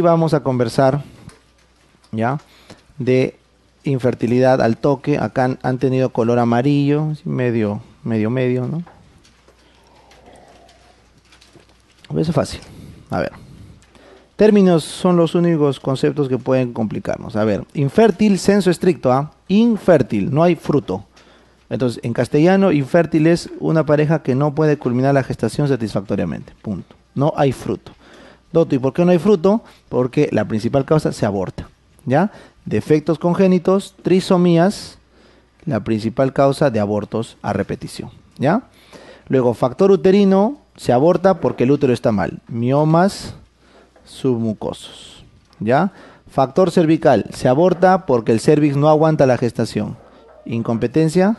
vamos a conversar, ¿ya? De infertilidad al toque. Acá han, tenido color amarillo, medio, medio, medio, ¿no? Eso es fácil. A ver. Términos son los únicos conceptos que pueden complicarnos. A ver, infértil, censo estricto, ¿ah? Infértil, no hay fruto. Entonces, en castellano, infértil es una pareja que no puede culminar la gestación satisfactoriamente. Punto. No hay fruto. Doto, ¿y por qué no hay fruto? Porque la principal causa se aborta. ¿Ya? Defectos congénitos, trisomías, la principal causa de abortos a repetición. ¿Ya? Luego, factor uterino, se aborta porque el útero está mal. Miomas submucosos. ¿Ya? Factor cervical, se aborta porque el cervix no aguanta la gestación. Incompetencia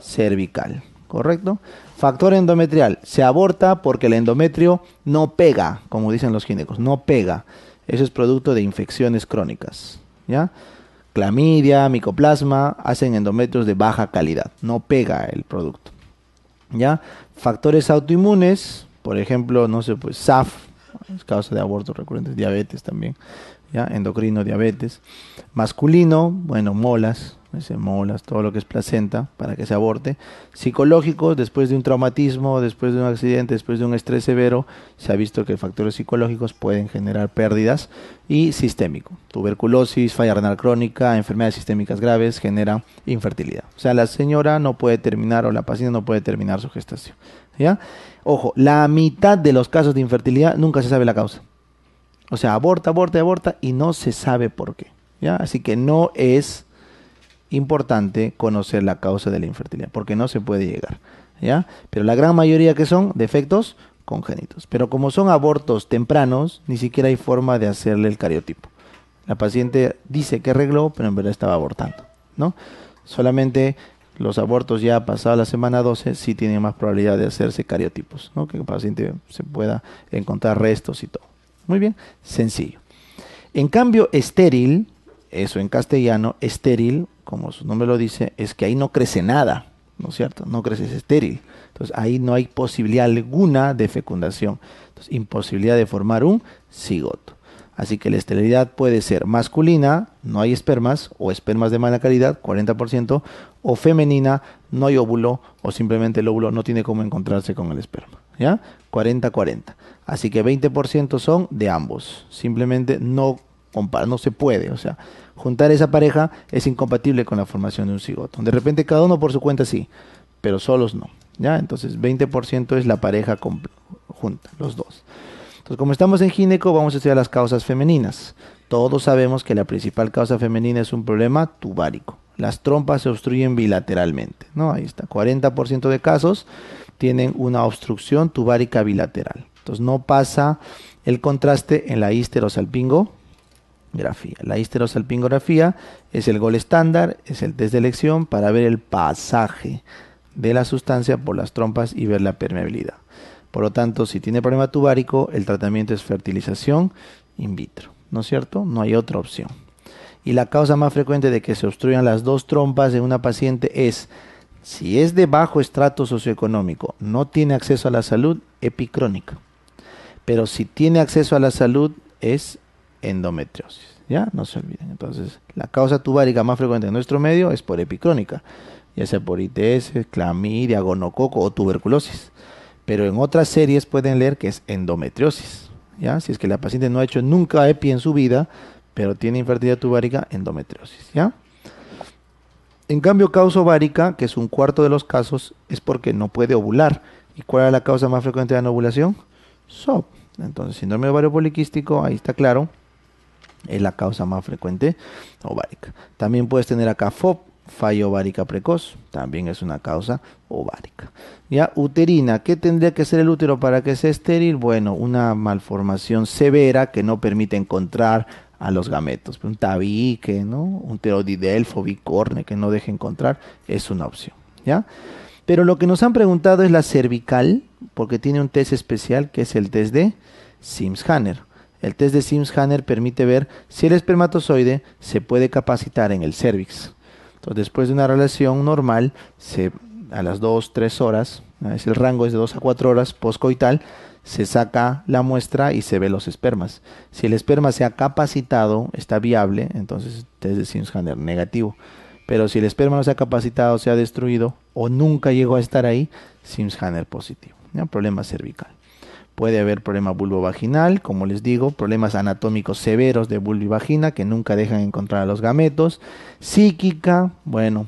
cervical. ¿Correcto? Factor endometrial. Se aborta porque el endometrio no pega, como dicen los ginecos, no pega. Eso es producto de infecciones crónicas. ¿Ya? Clamidia, micoplasma, hacen endometrios de baja calidad. No pega el producto. ¿Ya? Factores autoinmunes, por ejemplo, no sé, pues SAF, es causa de abortos recurrentes, diabetes también, ¿ya? Endocrino, diabetes. Masculino, bueno, molas, molas, todo lo que es placenta, para que se aborte. Psicológicos, después de un traumatismo, después de un accidente, después de un estrés severo, se ha visto que factores psicológicos pueden generar pérdidas. Y sistémico, tuberculosis, falla renal crónica, enfermedades sistémicas graves, genera infertilidad. O sea, la señora no puede terminar o la paciente no puede terminar su gestación. ¿ya? Ojo, la mitad de los casos de infertilidad nunca se sabe la causa. O sea, aborta, aborta, aborta y no se sabe por qué. ¿ya? Así que no es importante conocer la causa de la infertilidad, porque no se puede llegar, ¿ya? Pero la gran mayoría que son defectos congénitos. Pero como son abortos tempranos, ni siquiera hay forma de hacerle el cariotipo. La paciente dice que arregló, pero en verdad estaba abortando, ¿no? Solamente los abortos ya pasada la semana 12 sí tienen más probabilidad de hacerse cariotipos, ¿no? Que el paciente se pueda encontrar restos y todo. Muy bien, sencillo. En cambio, estéril, eso en castellano, estéril como su nombre lo dice, es que ahí no crece nada, ¿no es cierto? No crece, es estéril. Entonces ahí no hay posibilidad alguna de fecundación. imposibilidad de formar un cigoto. Así que la esterilidad puede ser masculina, no hay espermas, o espermas de mala calidad, 40%, o femenina, no hay óvulo, o simplemente el óvulo no tiene cómo encontrarse con el esperma. ¿Ya? 40-40. Así que 20% son de ambos. Simplemente no, no se puede. O sea, juntar esa pareja es incompatible con la formación de un cigoto. De repente cada uno por su cuenta sí, pero solos no. ¿ya? Entonces 20% es la pareja junta, los dos. Entonces como estamos en gineco vamos a estudiar las causas femeninas. Todos sabemos que la principal causa femenina es un problema tubárico. Las trompas se obstruyen bilateralmente, ¿no? Ahí está, 40% de casos tienen una obstrucción tubárica bilateral. Entonces no pasa el contraste en la histerosalpingo la histerosalpingografía es el gol estándar, es el test de elección para ver el pasaje de la sustancia por las trompas y ver la permeabilidad. Por lo tanto, si tiene problema tubárico, el tratamiento es fertilización in vitro, ¿no es cierto? No hay otra opción. Y la causa más frecuente de que se obstruyan las dos trompas de una paciente es, si es de bajo estrato socioeconómico, no tiene acceso a la salud, epicrónica. Pero si tiene acceso a la salud, es endometriosis. ¿Ya? No se olviden. Entonces, la causa tubárica más frecuente en nuestro medio es por epicrónica, ya sea por ITS, clamidia, gonococo o tuberculosis. Pero en otras series pueden leer que es endometriosis. ¿Ya? Si es que la paciente no ha hecho nunca EPI en su vida, pero tiene infertilidad tubárica, endometriosis. ¿Ya? En cambio, causa ovárica, que es un cuarto de los casos, es porque no puede ovular. ¿Y cuál es la causa más frecuente de la ovulación? SOP. Entonces, síndrome ovario poliquístico, ahí está claro es la causa más frecuente ovárica. También puedes tener acá FOP, falla ovárica precoz, también es una causa ovárica. Ya, uterina, ¿qué tendría que ser el útero para que sea estéril? Bueno, una malformación severa que no permite encontrar a los gametos. Un tabique, ¿no? Un terodidelfo bicorne que no deje encontrar, es una opción, ¿ya? Pero lo que nos han preguntado es la cervical, porque tiene un test especial que es el test de Sims-Hanner. El test de Sims-Hanner permite ver si el espermatozoide se puede capacitar en el cervix. Entonces, después de una relación normal, a las 2, 3 horas, es el rango es de 2 a 4 horas postcoital, se saca la muestra y se ve los espermas. Si el esperma se ha capacitado, está viable, entonces test de Sims-Hanner negativo. Pero si el esperma no se ha capacitado, se ha destruido o nunca llegó a estar ahí, Sims-Hanner positivo. Problema cervical. Puede haber problema vaginal como les digo, problemas anatómicos severos de vulva y vagina que nunca dejan encontrar a los gametos. Psíquica, bueno,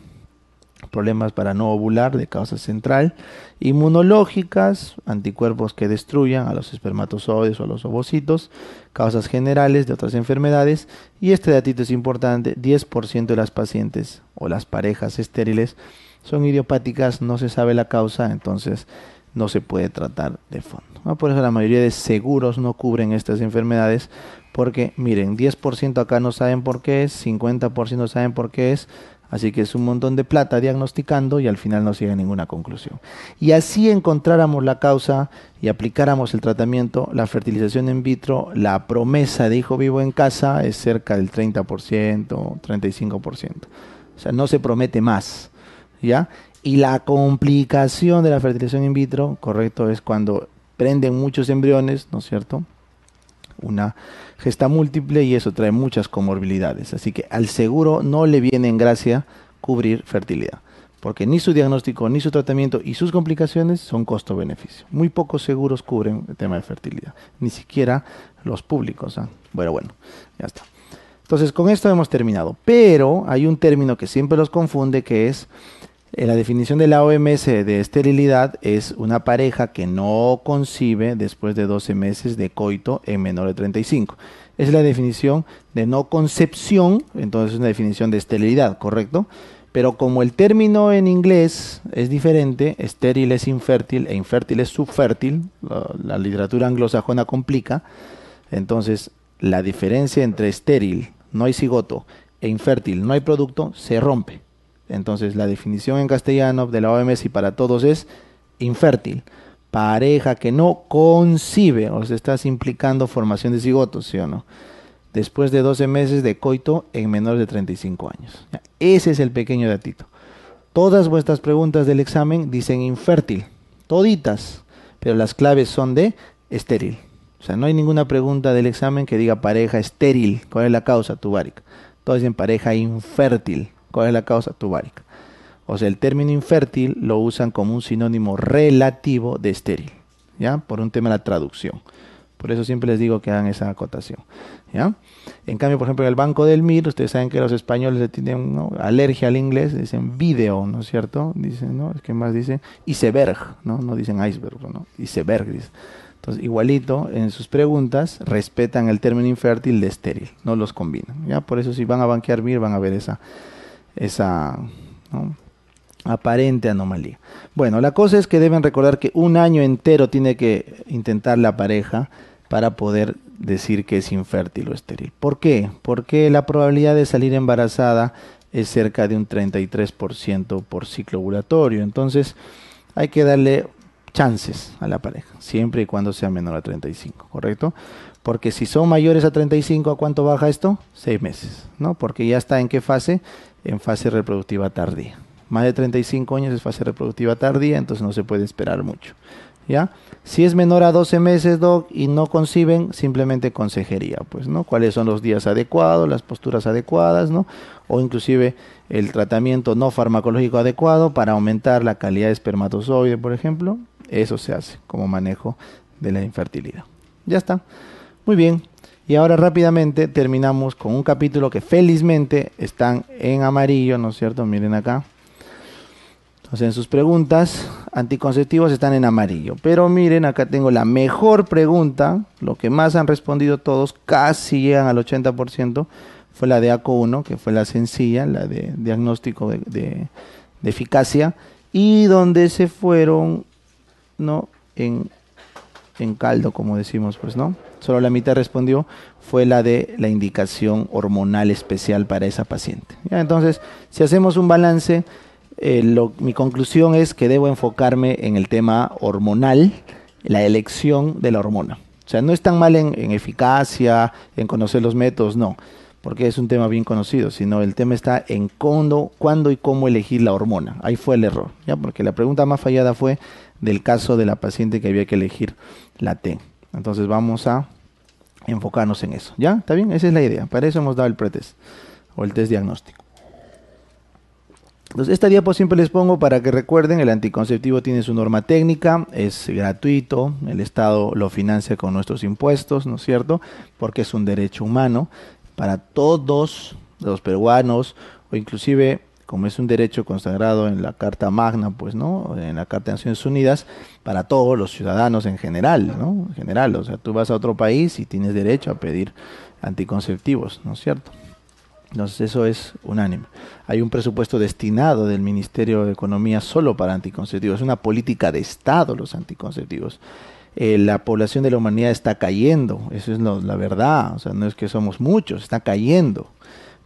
problemas para no ovular de causa central. Inmunológicas, anticuerpos que destruyan a los espermatozoides o a los ovocitos. Causas generales de otras enfermedades. Y este datito es importante, 10% de las pacientes o las parejas estériles son idiopáticas, no se sabe la causa, entonces no se puede tratar de fondo. Ah, por eso la mayoría de seguros no cubren estas enfermedades porque miren, 10% acá no saben por qué es, 50% no saben por qué es, así que es un montón de plata diagnosticando y al final no llega ninguna conclusión. Y así encontráramos la causa y aplicáramos el tratamiento, la fertilización in vitro, la promesa de hijo vivo en casa es cerca del 30%, 35%. O sea, no se promete más, ¿ya? Y la complicación de la fertilización in vitro, correcto, es cuando prenden muchos embriones, ¿no es cierto? Una gesta múltiple y eso trae muchas comorbilidades. Así que al seguro no le viene en gracia cubrir fertilidad, porque ni su diagnóstico, ni su tratamiento y sus complicaciones son costo-beneficio. Muy pocos seguros cubren el tema de fertilidad, ni siquiera los públicos. Bueno, ¿ah? bueno, ya está. Entonces, con esto hemos terminado. Pero hay un término que siempre los confunde que es eh, la definición de la OMS de esterilidad es una pareja que no concibe después de 12 meses de coito en menor de 35. Es la definición de no concepción, entonces es una definición de esterilidad, ¿correcto? Pero como el término en inglés es diferente, estéril es infértil e infértil es subfértil, la literatura anglosajona complica, entonces la diferencia entre estéril, no hay cigoto, e infértil, no hay producto, se rompe. Entonces, la definición en castellano de la OMS y para todos es infértil. Pareja que no concibe, o sea, estás implicando formación de cigotos, ¿sí o no? Después de 12 meses de coito en menor de 35 años. Ese es el pequeño datito. Todas vuestras preguntas del examen dicen infértil, toditas, pero las claves son de estéril. O sea, no hay ninguna pregunta del examen que diga pareja estéril. ¿Cuál es la causa, tubárica? Todas dicen pareja infértil. ¿Cuál es la causa? Tubárica. O sea, el término infértil lo usan como un sinónimo relativo de estéril, ¿ya? Por un tema de la traducción. Por eso siempre les digo que hagan esa acotación, ¿ya? En cambio, por ejemplo, en el Banco del MIR, ustedes saben que los españoles tienen alergia al inglés, dicen video, ¿no es cierto? Dicen, ¿no? Es que más dicen iceberg, ¿no? No dicen iceberg, ¿no? Iceberg, dicen. Entonces, igualito, en sus preguntas respetan el término infértil de estéril, no los combinan. ¿ya? Por eso si van a banquear MIR van a ver esa, esa aparente anomalía. Bueno, la cosa es que deben recordar que un año entero tiene que intentar la pareja para poder decir que es infértil o estéril. ¿Por qué? Porque la probabilidad de salir embarazada es cerca de un 33% por ciclo ovulatorio. Entonces hay que darle chances a la pareja, siempre y cuando sea menor a 35, ¿correcto? Porque si son mayores a 35, ¿a cuánto baja esto? Seis meses, ¿no? Porque ya está en qué fase? en fase reproductiva tardía. Más de 35 años es fase reproductiva tardía, entonces no se puede esperar mucho. ¿Ya? Si es menor a 12 meses, doc, y no conciben, simplemente consejería, pues, ¿no? Cuáles son los días adecuados, las posturas adecuadas, ¿no? O inclusive el tratamiento no farmacológico adecuado para aumentar la calidad de espermatozoide, por ejemplo. Eso se hace como manejo de la infertilidad. Ya está. Muy bien. Y ahora rápidamente terminamos con un capítulo que felizmente están en amarillo, ¿no es cierto? Miren acá. Entonces en sus preguntas, anticonceptivos están en amarillo. Pero miren, acá tengo la mejor pregunta, lo que más han respondido todos, casi llegan al 80%, fue la de ACO1, que fue la sencilla, la de diagnóstico de, de eficacia, y donde se fueron, ¿no? En en caldo, como decimos, pues, ¿no? Solo la mitad respondió, fue la de la indicación hormonal especial para esa paciente. Entonces, si hacemos un balance, eh, mi conclusión es que debo enfocarme en el tema hormonal, la elección de la hormona. O sea, no es tan mal en, eficacia, en conocer los métodos, no, porque es un tema bien conocido, sino el tema está en cuándo, cuándo y cómo elegir la hormona. Ahí fue el error, ¿ya? porque la pregunta más fallada fue del caso de la paciente que había que elegir la T. Entonces vamos a enfocarnos en eso. ¿Ya? ¿Está bien? Esa es la idea. Para eso hemos dado el pretest o el test diagnóstico. Entonces, esta diapositiva siempre les pongo para que recuerden, el anticonceptivo tiene su norma técnica, es gratuito, el Estado lo financia con nuestros impuestos, ¿no es cierto? Porque es un derecho humano para todos los peruanos o inclusive como es un derecho consagrado en la Carta Magna, pues, ¿no? En la Carta de Naciones Unidas, para todos los ciudadanos en general, ¿no? En general, o sea, tú vas a otro país y tienes derecho a pedir anticonceptivos, ¿no es cierto? Entonces eso es unánime. Hay un presupuesto destinado del Ministerio de Economía solo para anticonceptivos. Es una política de Estado los anticonceptivos. Eh, la población de la humanidad está cayendo. Eso es la verdad. O sea, no es que somos muchos, está cayendo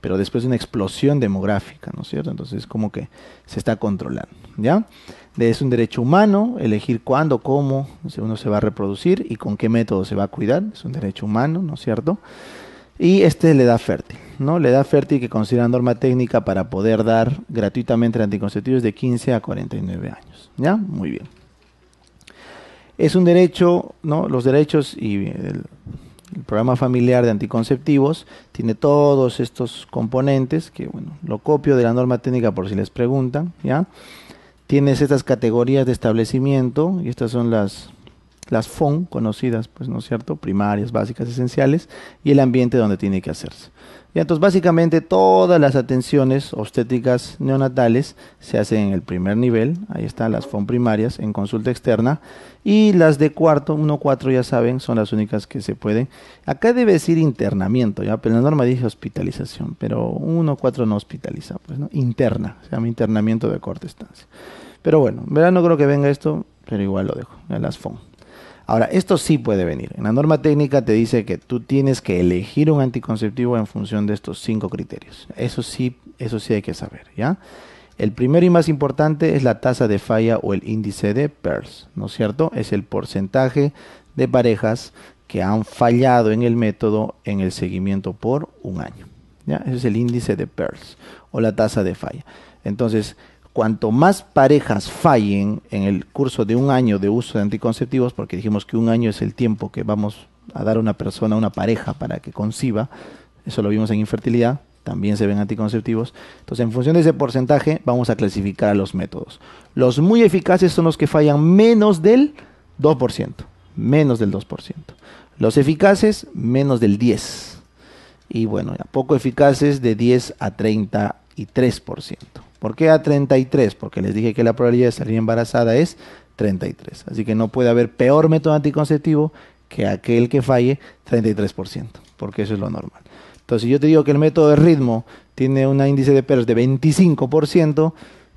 pero después de una explosión demográfica, ¿no es cierto? Entonces como que se está controlando, ¿ya? Es un derecho humano elegir cuándo, cómo uno se va a reproducir y con qué método se va a cuidar, es un derecho humano, ¿no es cierto? Y este le da fértil, ¿no? Le da fértil que considera norma técnica para poder dar gratuitamente anticonceptivos de 15 a 49 años, ¿ya? Muy bien. Es un derecho, ¿no? Los derechos y el, el programa familiar de anticonceptivos tiene todos estos componentes que, bueno, lo copio de la norma técnica por si les preguntan, ¿ya? Tienes estas categorías de establecimiento y estas son las las FON conocidas, pues no es cierto, primarias, básicas, esenciales y el ambiente donde tiene que hacerse entonces básicamente todas las atenciones obstétricas neonatales se hacen en el primer nivel, ahí están las FON primarias en consulta externa, y las de cuarto, 1-4 ya saben, son las únicas que se pueden. Acá debe decir internamiento, ya, pero la norma dije hospitalización, pero 1-4 no hospitaliza, pues no, interna, se llama internamiento de corta estancia. Pero bueno, en no creo que venga esto, pero igual lo dejo, en las FON. Ahora, esto sí puede venir. En la norma técnica te dice que tú tienes que elegir un anticonceptivo en función de estos cinco criterios. Eso sí, eso sí hay que saber, ¿ya? El primero y más importante es la tasa de falla o el índice de PERS, ¿no es cierto? Es el porcentaje de parejas que han fallado en el método en el seguimiento por un año. ¿ya? Ese es el índice de PERS o la tasa de falla. Entonces, cuanto más parejas fallen en el curso de un año de uso de anticonceptivos, porque dijimos que un año es el tiempo que vamos a dar a una persona, a una pareja para que conciba, eso lo vimos en infertilidad, también se ven anticonceptivos. Entonces, en función de ese porcentaje, vamos a clasificar a los métodos. Los muy eficaces son los que fallan menos del 2%, menos del 2%. Los eficaces, menos del 10%. Y bueno, a poco eficaces de 10 a 33%. ¿Por qué a 33? Porque les dije que la probabilidad de salir embarazada es 33. Así que no puede haber peor método anticonceptivo que aquel que falle 33%, porque eso es lo normal. Entonces, si yo te digo que el método de ritmo tiene un índice de PERS de 25%,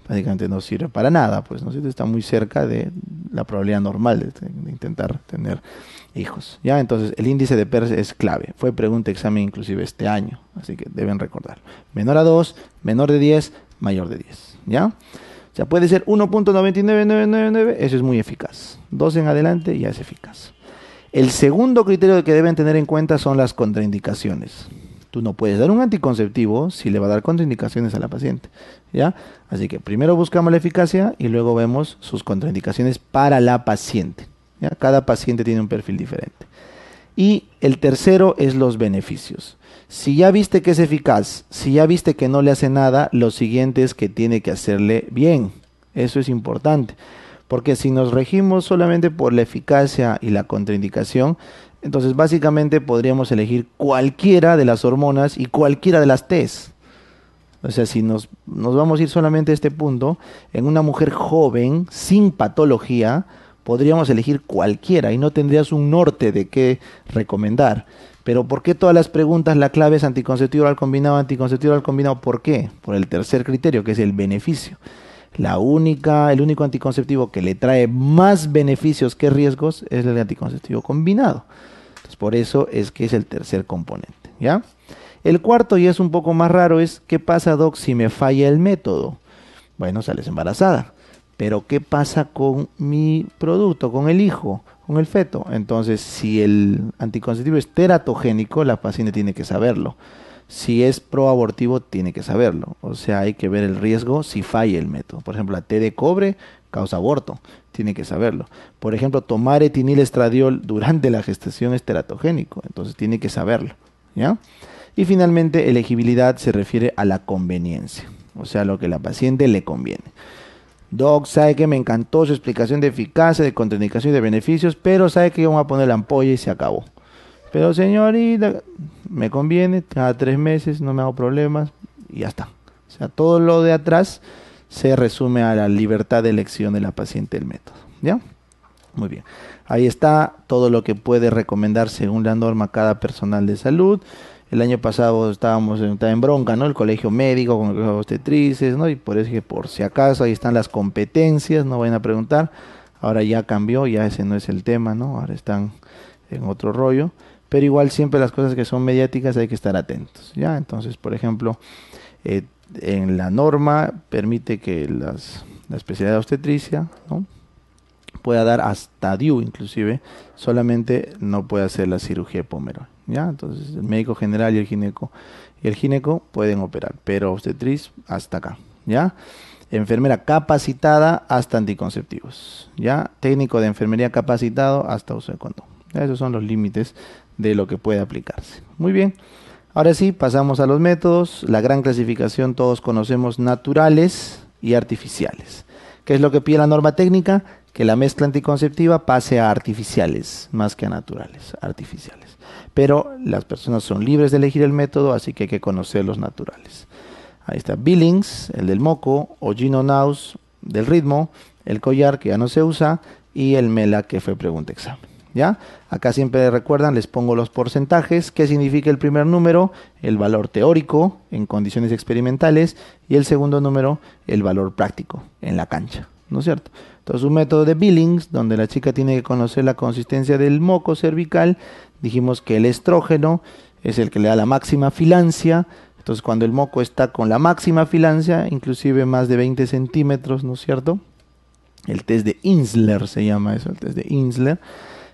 prácticamente no sirve para nada, pues no está muy cerca de la probabilidad normal de, intentar tener hijos. Ya, entonces el índice de PERS es clave. Fue pregunta examen inclusive este año, así que deben recordarlo. Menor a 2, menor de 10, mayor de 10, ¿ya? O sea, puede ser 1.99999, eso es muy eficaz. 2 en adelante ya es eficaz. El segundo criterio que deben tener en cuenta son las contraindicaciones. Tú no puedes dar un anticonceptivo si le va a dar contraindicaciones a la paciente, ¿ya? Así que primero buscamos la eficacia y luego vemos sus contraindicaciones para la paciente. ¿ya? Cada paciente tiene un perfil diferente. Y el tercero es los beneficios. Si ya viste que es eficaz, si ya viste que no le hace nada, lo siguiente es que tiene que hacerle bien. Eso es importante. Porque si nos regimos solamente por la eficacia y la contraindicación, entonces básicamente podríamos elegir cualquiera de las hormonas y cualquiera de las T's. O sea, si nos, nos vamos a ir solamente a este punto, en una mujer joven, sin patología, podríamos elegir cualquiera y no tendrías un norte de qué recomendar. Pero ¿por qué todas las preguntas la clave es anticonceptivo al combinado, anticonceptivo al combinado? ¿Por qué? Por el tercer criterio, que es el beneficio. La única, el único anticonceptivo que le trae más beneficios que riesgos es el anticonceptivo combinado. por eso es que es el tercer componente, ¿ya? El cuarto, y es un poco más raro, es ¿qué pasa, doc, si me falla el método? Bueno, sales embarazada. Pero ¿qué pasa con mi producto, con el hijo? con el feto. Entonces, si el anticonceptivo es teratogénico, la paciente tiene que saberlo. Si es proabortivo, tiene que saberlo. O sea, hay que ver el riesgo si falla el método. Por ejemplo, la T de cobre causa aborto. Tiene que saberlo. Por ejemplo, tomar etinil estradiol durante la gestación es teratogénico. Entonces, tiene que saberlo. ¿Ya? Y finalmente, elegibilidad se refiere a la conveniencia. O sea, lo que la paciente le conviene. Doc sabe que me encantó su explicación de eficacia, de contraindicación y de beneficios, pero sabe que yo voy a poner la ampolla y se acabó. Pero señorita, me conviene, cada tres meses no me hago problemas y ya está. O sea, todo lo de atrás se resume a la libertad de elección de la paciente del método. ¿Ya? Muy bien. Ahí está todo lo que puede recomendar según la norma cada personal de salud el año pasado estábamos en, bronca, ¿no? El colegio médico con los obstetrices, ¿no? Y por eso que por si acaso ahí están las competencias, no vayan a preguntar. Ahora ya cambió, ya ese no es el tema, ¿no? Ahora están en otro rollo. Pero igual siempre las cosas que son mediáticas hay que estar atentos, ¿ya? Entonces, por ejemplo, eh, en la norma permite que la especialidad de obstetricia, ¿no? pueda dar hasta DIU inclusive, solamente no puede hacer la cirugía de ¿ya? Entonces el médico general y el gineco. el gineco pueden operar, pero obstetriz hasta acá, ¿ya? Enfermera capacitada hasta anticonceptivos, ¿ya? Técnico de enfermería capacitado hasta uso de condón. Esos son los límites de lo que puede aplicarse. Muy bien. Ahora sí, pasamos a los métodos. La gran clasificación todos conocemos naturales y artificiales. ¿Qué es lo que pide la norma técnica? que la mezcla anticonceptiva pase a artificiales, más que a naturales, artificiales. Pero las personas son libres de elegir el método, así que hay que conocer los naturales. Ahí está Billings, el del moco, o Gino Naus, del ritmo, el collar que ya no se usa y el MELA que fue pregunta examen. ¿Ya? Acá siempre recuerdan, les pongo los porcentajes, qué significa el primer número, el valor teórico en condiciones experimentales y el segundo número, el valor práctico en la cancha, ¿no es cierto? Entonces, un método de Billings, donde la chica tiene que conocer la consistencia del moco cervical. Dijimos que el estrógeno es el que le da la máxima filancia. Entonces, cuando el moco está con la máxima filancia, inclusive más de 20 centímetros, ¿no es cierto? El test de Insler se llama eso, el test de Insler.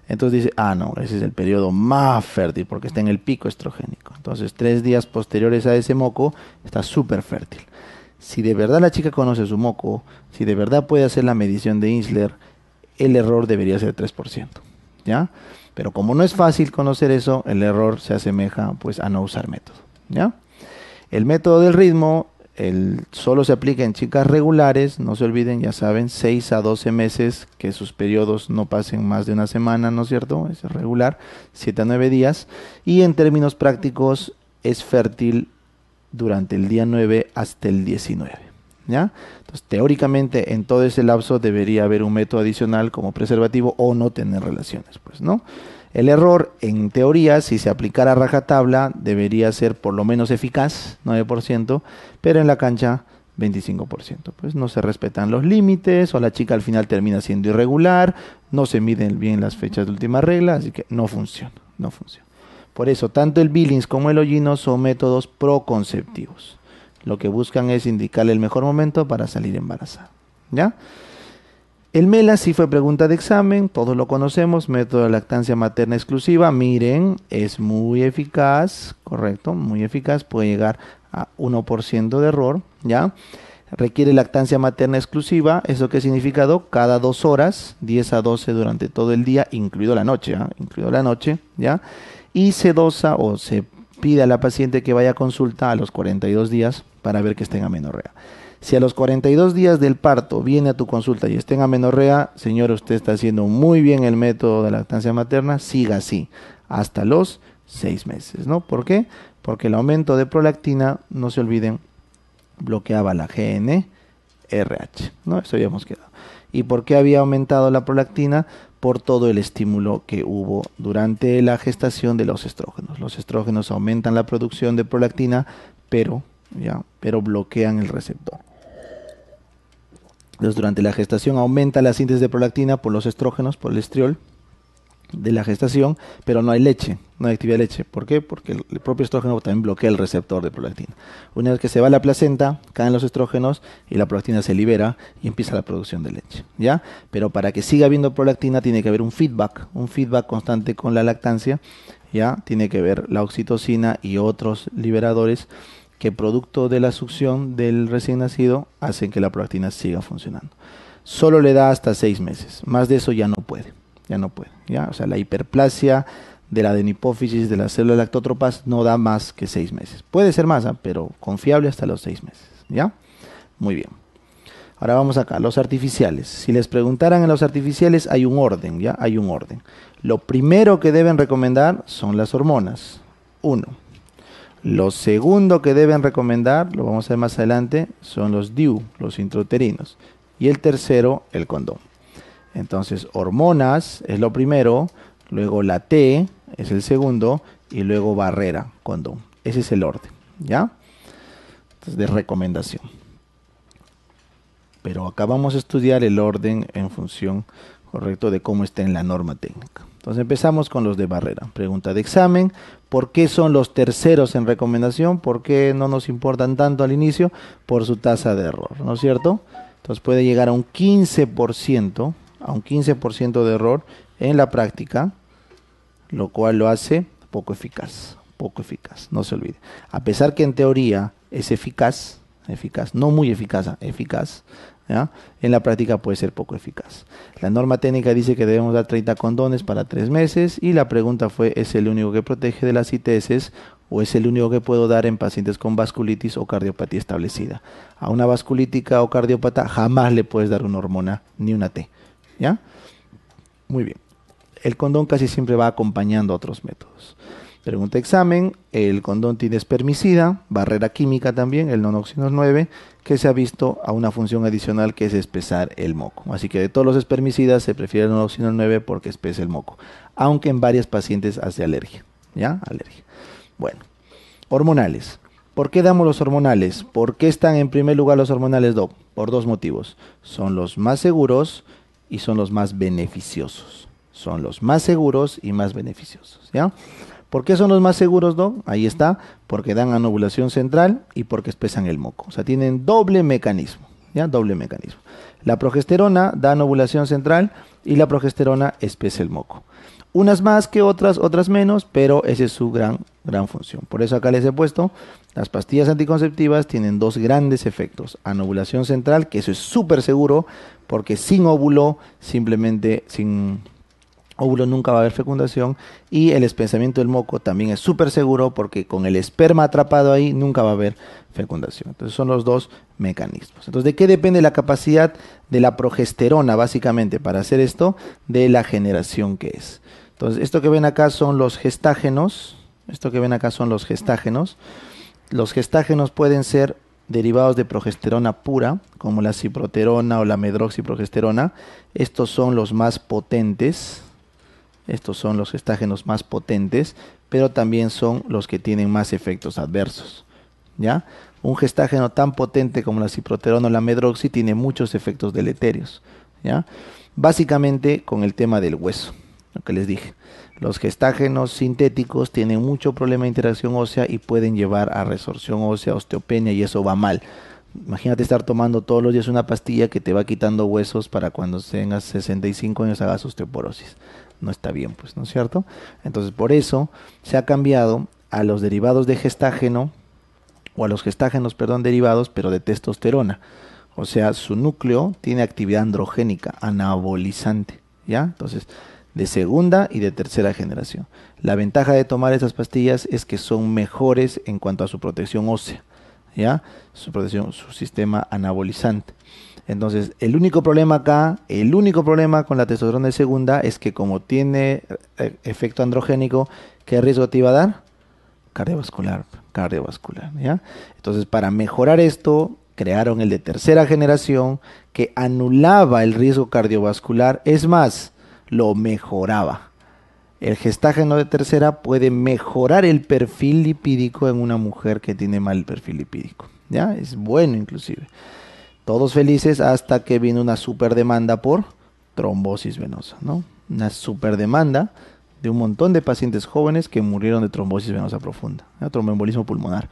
Entonces dice, ah, no, ese es el periodo más fértil porque está en el pico estrogénico. Entonces, tres días posteriores a ese moco está súper fértil si de verdad la chica conoce su moco, si de verdad puede hacer la medición de Insler, el error debería ser 3%. ¿Ya? Pero como no es fácil conocer eso, el error se asemeja pues a no usar método. ¿Ya? El método del ritmo el, solo se aplica en chicas regulares, no se olviden, ya saben, 6 a 12 meses, que sus periodos no pasen más de una semana, ¿no es cierto? Es regular, 7 a 9 días. Y en términos prácticos, es fértil durante el día 9 hasta el 19. ¿ya? Entonces, teóricamente, en todo ese lapso debería haber un método adicional como preservativo o no tener relaciones, pues, ¿no? El error, en teoría, si se aplicara a rajatabla, debería ser por lo menos eficaz, 9%, pero en la cancha, 25%. Pues no se respetan los límites, o la chica al final termina siendo irregular, no se miden bien las fechas de última regla, así que no funciona, no funciona. Por eso, tanto el Billings como el Hollino son métodos proconceptivos. Lo que buscan es indicar el mejor momento para salir embarazada. ¿Ya? El MELA sí fue pregunta de examen, todos lo conocemos, método de lactancia materna exclusiva, miren, es muy eficaz, correcto, muy eficaz, puede llegar a 1% de error, ¿ya? Requiere lactancia materna exclusiva, ¿eso qué significado? Cada dos horas, 10 a 12 durante todo el día, incluido la noche, ¿ah? incluido la noche, ¿ya? y se dosa o se pide a la paciente que vaya a consulta a los 42 días para ver que esté en amenorrea. Si a los 42 días del parto viene a tu consulta y estén en amenorrea, señor, usted está haciendo muy bien el método de lactancia materna, siga así hasta los 6 meses, ¿no? ¿Por qué? Porque el aumento de prolactina, no se olviden, bloqueaba la GNRH, ¿no? Eso habíamos quedado. ¿Y por qué había aumentado la prolactina? por todo el estímulo que hubo durante la gestación de los estrógenos. Los estrógenos aumentan la producción de prolactina, pero, ¿ya? pero bloquean el receptor. durante la gestación aumenta la síntesis de prolactina por los estrógenos, por el estriol, de la gestación, pero no hay leche, no hay actividad de leche. ¿Por qué? Porque el propio estrógeno también bloquea el receptor de prolactina. Una vez que se va la placenta, caen los estrógenos y la prolactina se libera y empieza la producción de leche, ¿ya? Pero para que siga habiendo prolactina tiene que haber un feedback, un feedback constante con la lactancia, ¿ya? Tiene que ver la oxitocina y otros liberadores que producto de la succión del recién nacido hacen que la prolactina siga funcionando. Solo le da hasta seis meses, más de eso ya no puede no puede. ¿ya? O sea, la hiperplasia de la adenipófisis de las células lactotropas no da más que seis meses. Puede ser más, pero confiable hasta los seis meses. ¿Ya? Muy bien. Ahora vamos acá, los artificiales. Si les preguntaran en los artificiales, hay un orden, ¿ya? Hay un orden. Lo primero que deben recomendar son las hormonas. Uno. Lo segundo que deben recomendar, lo vamos a ver más adelante, son los DIU, los intrauterinos. Y el tercero, el condón. Entonces, hormonas es lo primero, luego la T es el segundo y luego barrera, condón. Ese es el orden, ¿ya? Entonces, de recomendación. Pero acá vamos a estudiar el orden en función correcto de cómo está en la norma técnica. Entonces empezamos con los de barrera. Pregunta de examen, ¿por qué son los terceros en recomendación? ¿Por qué no nos importan tanto al inicio? Por su tasa de error, ¿no es cierto? Entonces puede llegar a un 15% a un 15% de error en la práctica, lo cual lo hace poco eficaz, poco eficaz, no se olvide. A pesar que en teoría es eficaz, eficaz, no muy eficaz, eficaz, en la práctica puede ser poco eficaz. La norma técnica dice que debemos dar 30 condones para 3 meses y la pregunta fue, ¿es el único que protege de las ITS o es el único que puedo dar en pacientes con vasculitis o cardiopatía establecida? A una vasculítica o cardiopata jamás le puedes dar una hormona ni una T. ¿Ya? Muy bien. El condón casi siempre va acompañando a otros métodos. Pregunta examen, el condón tiene espermicida, barrera química también, el nonoxinol 9, que se ha visto a una función adicional que es espesar el moco. Así que de todos los espermicidas se prefiere el 9 porque espesa el moco, aunque en varias pacientes hace alergia, ¿ya? Alergia. Bueno, hormonales. ¿Por qué damos los hormonales? ¿Por qué están en primer lugar los hormonales DOP? Por dos motivos. Son los más seguros, y son los más beneficiosos. Son los más seguros y más beneficiosos, ¿ya? ¿Por qué son los más seguros, no Ahí está, porque dan anovulación central y porque espesan el moco. O sea, tienen doble mecanismo, ¿ya? Doble mecanismo. La progesterona da anovulación central y la progesterona espesa el moco. Unas más que otras, otras menos, pero esa es su gran, gran función. Por eso acá les he puesto, las pastillas anticonceptivas tienen dos grandes efectos. Anovulación central, que eso es súper seguro, porque sin óvulo, simplemente sin óvulo nunca va a haber fecundación y el expensamiento del moco también es súper seguro porque con el esperma atrapado ahí nunca va a haber fecundación. Entonces son los dos mecanismos. Entonces, ¿de qué depende la capacidad de la progesterona básicamente para hacer esto? De la generación que es. Entonces, esto que ven acá son los gestágenos. Esto que ven acá son los gestágenos. Los gestágenos pueden ser derivados de progesterona pura, como la ciproterona o la medroxiprogesterona. Estos son los más potentes, estos son los gestágenos más potentes, pero también son los que tienen más efectos adversos. ¿Ya? Un gestágeno tan potente como la ciproterona o la medroxi tiene muchos efectos deleterios. ¿ya? Básicamente con el tema del hueso, lo que les dije. Los gestágenos sintéticos tienen mucho problema de interacción ósea y pueden llevar a resorción ósea, osteopenia y eso va mal. Imagínate estar tomando todos los días una pastilla que te va quitando huesos para cuando tengas 65 años hagas osteoporosis. No está bien, pues, ¿no es cierto? Entonces, por eso se ha cambiado a los derivados de gestágeno o a los gestágenos, perdón, derivados, pero de testosterona. O sea, su núcleo tiene actividad androgénica, anabolizante, ¿ya? Entonces, de segunda y de tercera generación. La ventaja de tomar esas pastillas es que son mejores en cuanto a su protección ósea, ¿ya? Su protección, su sistema anabolizante. Entonces, el único problema acá, el único problema con la testosterona de segunda es que como tiene eh, efecto androgénico, ¿qué riesgo te iba a dar? Cardiovascular, cardiovascular, ¿ya? Entonces, para mejorar esto, crearon el de tercera generación que anulaba el riesgo cardiovascular. Es más, lo mejoraba. El gestágeno de tercera puede mejorar el perfil lipídico en una mujer que tiene mal perfil lipídico. ¿Ya? Es bueno inclusive. Todos felices hasta que vino una super demanda por trombosis venosa, ¿no? Una demanda de un montón de pacientes jóvenes que murieron de trombosis venosa profunda, tromboembolismo pulmonar.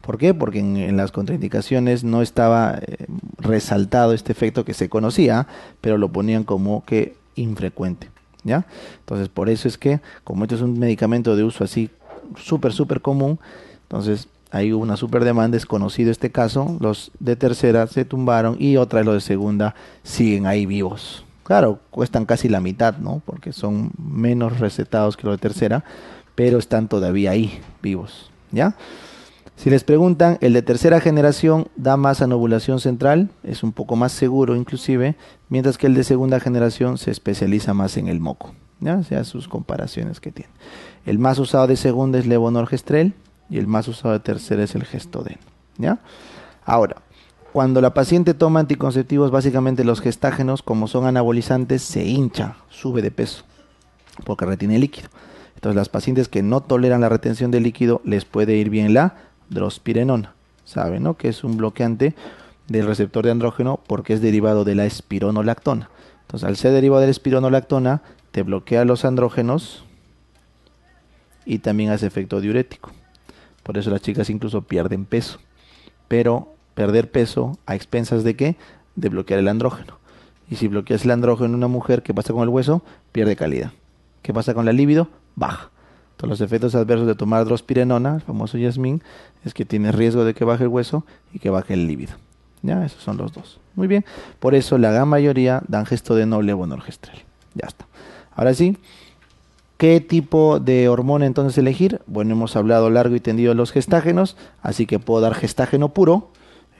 ¿Por qué? Porque en, las contraindicaciones no estaba eh, resaltado este efecto que se conocía, pero lo ponían como que infrecuente. ¿ya? Entonces, por eso es que, como esto es un medicamento de uso así súper, súper común, entonces hay una super demanda, es conocido este caso, los de tercera se tumbaron y otra de los de segunda siguen ahí vivos. Claro, cuestan casi la mitad, ¿no? Porque son menos recetados que los de tercera, pero están todavía ahí vivos, ¿ya? Si les preguntan, el de tercera generación da más anovulación central, es un poco más seguro inclusive, mientras que el de segunda generación se especializa más en el moco. ¿ya? O sea, sus comparaciones que tiene. El más usado de segunda es levonorgestrel y el más usado de tercera es el gestoden. ¿ya? Ahora, cuando la paciente toma anticonceptivos, básicamente los gestágenos, como son anabolizantes, se hincha, sube de peso, porque retiene líquido. Entonces, las pacientes que no toleran la retención de líquido, les puede ir bien la drospirenona. Saben, ¿no? Que es un bloqueante del receptor de andrógeno porque es derivado de la espironolactona. Entonces, al ser derivado de la espironolactona, te bloquea los andrógenos y también hace efecto diurético. Por eso las chicas incluso pierden peso. Pero perder peso a expensas de qué? De bloquear el andrógeno. Y si bloqueas el andrógeno en una mujer, ¿qué pasa con el hueso? Pierde calidad. ¿Qué pasa con la libido? Baja los efectos adversos de tomar drospirenona, el famoso yasmín, es que tiene riesgo de que baje el hueso y que baje el líbido. Ya, esos son los dos. Muy bien. Por eso la gran mayoría dan gesto de noble o orgestral. Ya está. Ahora sí, ¿qué tipo de hormona entonces elegir? Bueno, hemos hablado largo y tendido de los gestágenos, así que puedo dar gestágeno puro.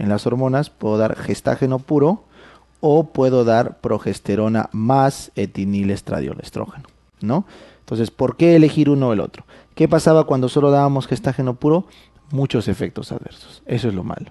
En las hormonas puedo dar gestágeno puro o puedo dar progesterona más etinil estradiolestrógeno. estrógeno, ¿no? Entonces, ¿por qué elegir uno o el otro? ¿Qué pasaba cuando solo dábamos gestágeno puro? Muchos efectos adversos. Eso es lo malo.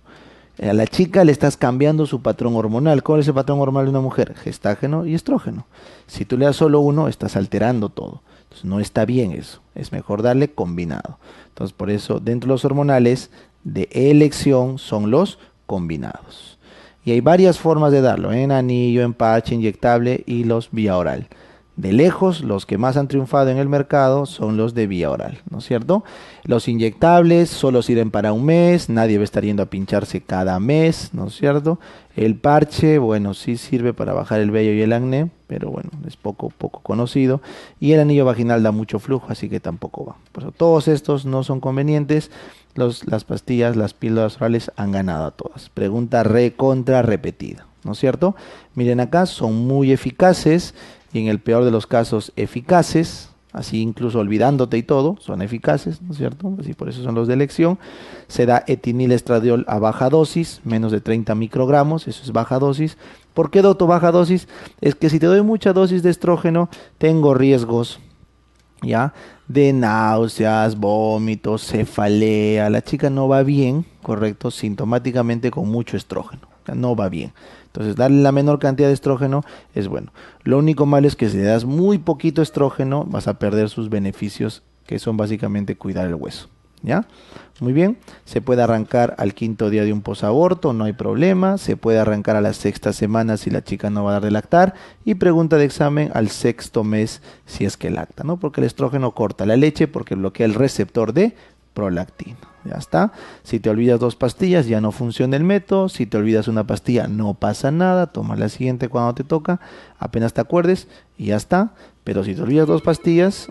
A la chica le estás cambiando su patrón hormonal. ¿Cuál es el patrón hormonal de una mujer? Gestágeno y estrógeno. Si tú le das solo uno, estás alterando todo. Entonces, no está bien eso. Es mejor darle combinado. Entonces, por eso, dentro de los hormonales de elección son los combinados. Y hay varias formas de darlo, en anillo, en parche, inyectable y los vía oral. De lejos, los que más han triunfado en el mercado son los de vía oral, ¿no es cierto? Los inyectables solo sirven para un mes, nadie va a estar yendo a pincharse cada mes, ¿no es cierto? El parche, bueno, sí sirve para bajar el vello y el acné, pero bueno, es poco, poco conocido. Y el anillo vaginal da mucho flujo, así que tampoco va. Por todos estos no son convenientes. las pastillas, las píldoras orales han ganado a todas. Pregunta re-contra-repetida, repetida, ¿no es cierto? Miren acá, son muy eficaces y en el peor de los casos eficaces, así incluso olvidándote y todo, son eficaces, ¿no es cierto? Así por eso son los de elección. Se da etinil estradiol a baja dosis, menos de 30 microgramos, eso es baja dosis. ¿Por qué doto baja dosis? Es que si te doy mucha dosis de estrógeno, tengo riesgos, ¿ya? De náuseas, vómitos, cefalea, la chica no va bien, correcto, sintomáticamente con mucho estrógeno, no va bien. Entonces, darle la menor cantidad de estrógeno es bueno. Lo único malo es que si le das muy poquito estrógeno, vas a perder sus beneficios, que son básicamente cuidar el hueso. ¿Ya? Muy bien, se puede arrancar al quinto día de un posaborto, no hay problema, se puede arrancar a la sexta semana si la chica no va a dar de lactar y pregunta de examen al sexto mes si es que lacta, ¿no? Porque el estrógeno corta la leche porque bloquea el receptor de prolactina ya está. Si te olvidas dos pastillas, ya no funciona el método. Si te olvidas una pastilla, no pasa nada. Toma la siguiente cuando te toca, apenas te acuerdes y ya está. Pero si te olvidas dos pastillas,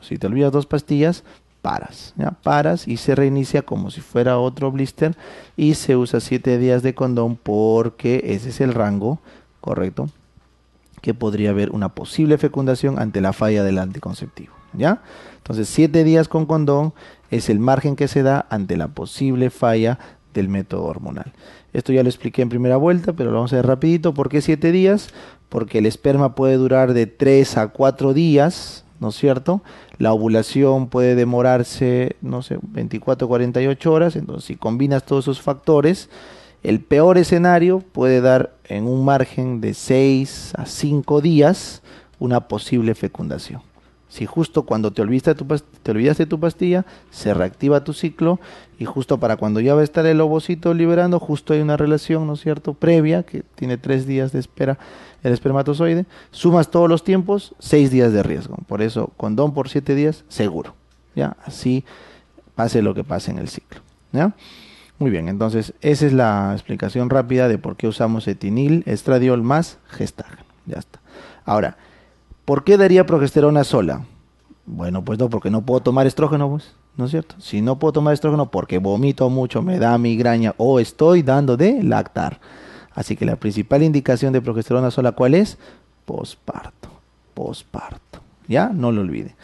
si te olvidas dos pastillas, paras, ¿ya? paras y se reinicia como si fuera otro blister y se usa 7 días de condón porque ese es el rango, correcto, que podría haber una posible fecundación ante la falla del anticonceptivo, ¿ya? Entonces 7 días con condón es el margen que se da ante la posible falla del método hormonal. Esto ya lo expliqué en primera vuelta, pero lo vamos a ver rapidito. ¿Por qué 7 días? Porque el esperma puede durar de 3 a 4 días, ¿no es cierto? La ovulación puede demorarse, no sé, 24 48 horas. Entonces, si combinas todos esos factores, el peor escenario puede dar en un margen de 6 a 5 días una posible fecundación. Si justo cuando te olvidaste, tu te tu pastilla, se reactiva tu ciclo y justo para cuando ya va a estar el ovocito liberando, justo hay una relación, ¿no es cierto?, previa, que tiene tres días de espera el espermatozoide. Sumas todos los tiempos, seis días de riesgo. Por eso, condón por siete días, seguro. ¿Ya? Así pase lo que pase en el ciclo. Muy bien, entonces esa es la explicación rápida de por qué usamos etinil, estradiol más gestágeno. Ya está. Ahora, ¿Por qué daría progesterona sola? Bueno, pues no, porque no puedo tomar estrógeno, pues, ¿no es cierto? Si no puedo tomar estrógeno porque vomito mucho, me da migraña o estoy dando de lactar. Así que la principal indicación de progesterona sola, ¿cuál es? Posparto, posparto. ¿Ya? No lo olvide.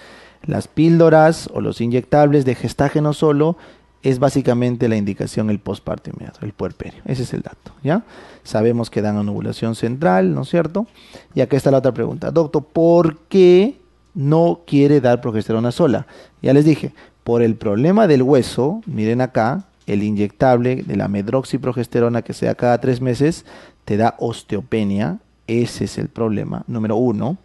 Las píldoras o los inyectables de gestágeno solo es básicamente la indicación el inmediato, el puerperio. Ese es el dato, ¿ya? Sabemos que dan anovulación central, ¿no es cierto? Y acá está la otra pregunta. Doctor, ¿por qué no quiere dar progesterona sola? Ya les dije, por el problema del hueso, miren acá, el inyectable de la medroxiprogesterona que se da cada tres meses te da osteopenia. Ese es el problema, número uno.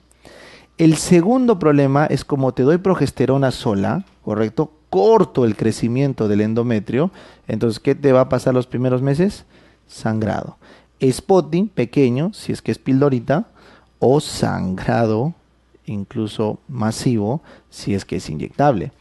El segundo problema es como te doy progesterona sola, ¿correcto? corto el crecimiento del endometrio, entonces, ¿qué te va a pasar los primeros meses? Sangrado. Spotting pequeño, si es que es pildorita, o sangrado, incluso masivo, si es que es inyectable.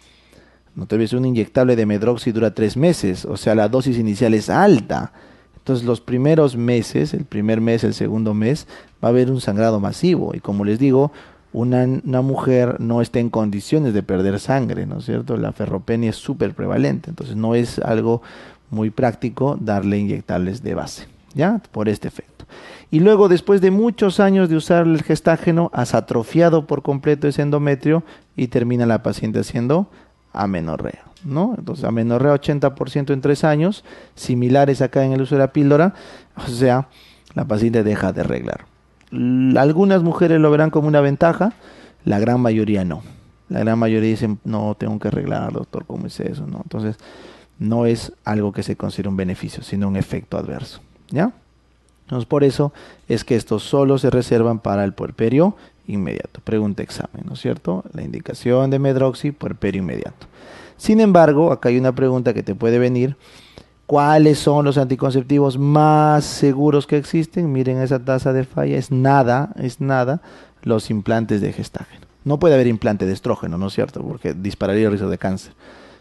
No te ves un inyectable de medroxi dura tres meses, o sea, la dosis inicial es alta. Entonces, los primeros meses, el primer mes, el segundo mes, va a haber un sangrado masivo. Y como les digo, una, mujer no está en condiciones de perder sangre, ¿no es cierto? La ferropenia es súper prevalente, entonces no es algo muy práctico darle inyectables de base, ¿ya? Por este efecto. Y luego, después de muchos años de usar el gestágeno, has atrofiado por completo ese endometrio y termina la paciente haciendo amenorrea, ¿no? Entonces, amenorrea 80% en tres años, similares acá en el uso de la píldora, o sea, la paciente deja de arreglar. Algunas mujeres lo verán como una ventaja, la gran mayoría no. La gran mayoría dicen, no, tengo que arreglar, doctor, ¿cómo es eso? ¿No? Entonces, no es algo que se considere un beneficio, sino un efecto adverso. ¿Ya? Entonces, por eso es que estos solo se reservan para el puerperio inmediato. Pregunta examen, ¿no es cierto? La indicación de medroxi, puerperio inmediato. Sin embargo, acá hay una pregunta que te puede venir ¿Cuáles son los anticonceptivos más seguros que existen? Miren, esa tasa de falla es nada, es nada, los implantes de gestágeno. No puede haber implante de estrógeno, ¿no es cierto? Porque dispararía el riesgo de cáncer.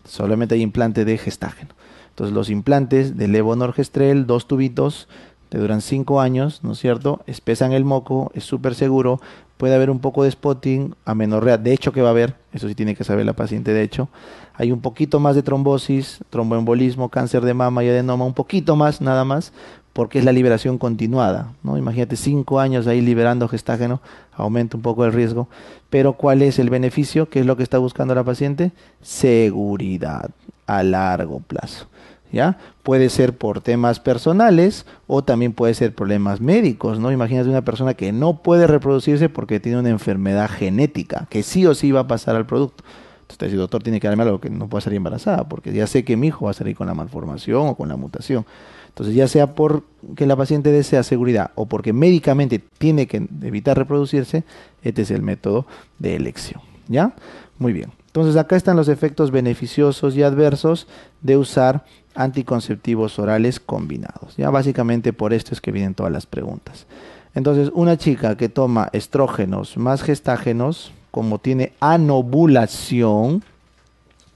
Solamente hay implante de gestágeno. Entonces, los implantes de levonorgestrel, dos tubitos, te duran cinco años, ¿no es cierto? Espesan el moco, es súper seguro, puede haber un poco de spotting, amenorrea, de hecho que va a haber, eso sí tiene que saber la paciente, de hecho, hay un poquito más de trombosis, tromboembolismo, cáncer de mama y adenoma, un poquito más nada más, porque es la liberación continuada, ¿no? Imagínate cinco años ahí liberando gestágeno, aumenta un poco el riesgo, pero ¿cuál es el beneficio? ¿Qué es lo que está buscando la paciente? Seguridad a largo plazo. ¿ya? Puede ser por temas personales o también puede ser problemas médicos, ¿no? Imagínate una persona que no puede reproducirse porque tiene una enfermedad genética, que sí o sí va a pasar al producto. Entonces, el doctor tiene que darme algo que no pueda salir embarazada, porque ya sé que mi hijo va a salir con la malformación o con la mutación. Entonces, ya sea porque la paciente desea seguridad o porque médicamente tiene que evitar reproducirse, este es el método de elección. ¿Ya? Muy bien. Entonces, acá están los efectos beneficiosos y adversos de usar anticonceptivos orales combinados. Ya básicamente por esto es que vienen todas las preguntas. Entonces, una chica que toma estrógenos más gestágenos, como tiene anovulación,